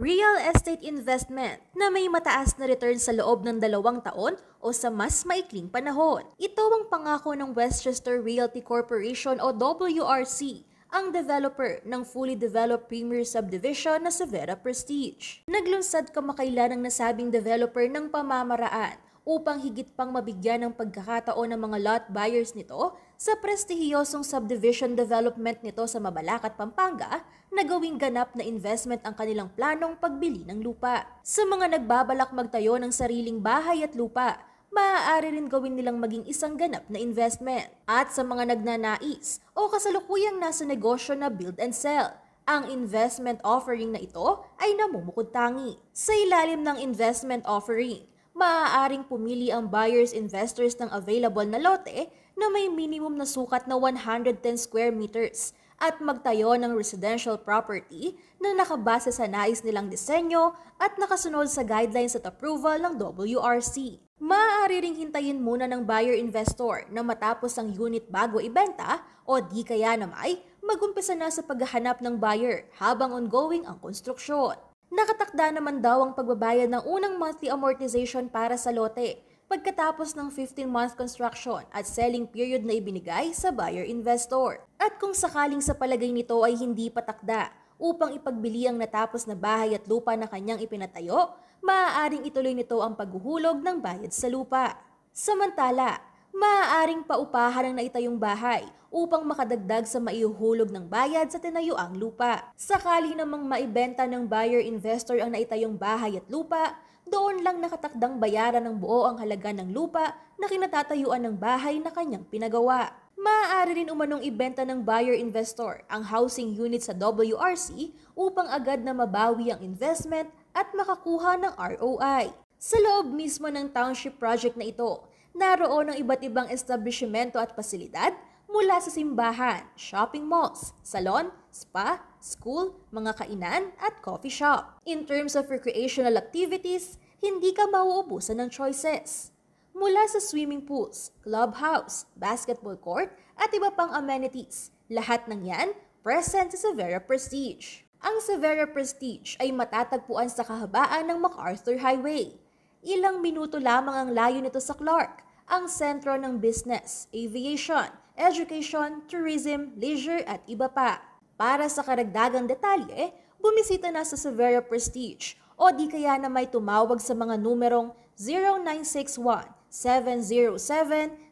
Real estate investment na may mataas na return sa loob ng dalawang taon o sa mas maikling panahon. Ito ang pangako ng Westchester Realty Corporation o WRC ang developer ng fully developed premier subdivision na Severa Prestige. Naglunsad kamakailan ng nasabing developer ng pamamaraan upang higit pang mabigyan ng pagkakataon ng mga lot buyers nito sa prestihiyosong subdivision development nito sa Mabalacat, Pampanga na gawing ganap na investment ang kanilang planong pagbili ng lupa. Sa mga nagbabalak magtayo ng sariling bahay at lupa, maaari rin gawin nilang maging isang ganap na investment. At sa mga nagnanais o kasalukuyang nasa negosyo na build and sell, ang investment offering na ito ay namumukod tangi. Sa ilalim ng investment offering, maaaring pumili ang buyers investors ng available na lote na may minimum na sukat na 110 square meters at magtayo ng residential property na nakabase sa nais nilang disenyo at nakasunod sa guidelines at approval ng WRC. Maaari ring hintayin muna ng buyer investor na matapos ang unit bago ibenta o di kaya naman ay magumpisa na sa paghahanap ng buyer habang ongoing ang konstruksyon. Nakatakda naman daw ang pagbabayad ng unang monthly amortization para sa lote pagkatapos ng 15-month construction at selling period na ibinigay sa buyer-investor. At kung sakaling sa palagay nito ay hindi patakda upang ipagbili ang natapos na bahay at lupa na kanyang ipinatayo, maaaring ituloy nito ang paghuhulog ng bayad sa lupa. Samantala, maaaring paupahan ang naitayong bahay upang makadagdag sa maihuhulog ng bayad sa tinayuang lupa. Sakali namang maibenta ng buyer-investor ang naitayong bahay at lupa, doon lang nakatakdang bayaran ng buo ang halaga ng lupa na kinatatayuan ng bahay na kanyang pinagawa. Maaari rin umanong ibenta ng buyer-investor ang housing unit sa WRC upang agad na mabawi ang investment at makakuha ng ROI. Sa loob mismo ng township project na ito, Naroon ang iba't ibang establishmento at pasilidad mula sa simbahan, shopping malls, salon, spa, school, mga kainan at coffee shop. In terms of recreational activities, hindi ka mauubusan ng choices. Mula sa swimming pools, clubhouse, basketball court at iba pang amenities, lahat ng yan present sa Severa Prestige. Ang Severa Prestige ay matatagpuan sa kahabaan ng MacArthur Highway. Ilang minuto lamang ang layo nito sa Clark ang sentro ng business, aviation, education, tourism, leisure at iba pa. Para sa karagdagang detalye, bumisita na sa Severo Prestige o di kaya na may tumawag sa mga numerong 0961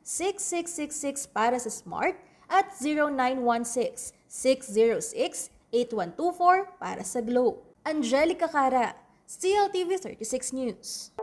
707-6666 para sa Smart at 0916-606-8124 para sa globe. Angelica Cara, CLTV 36 News.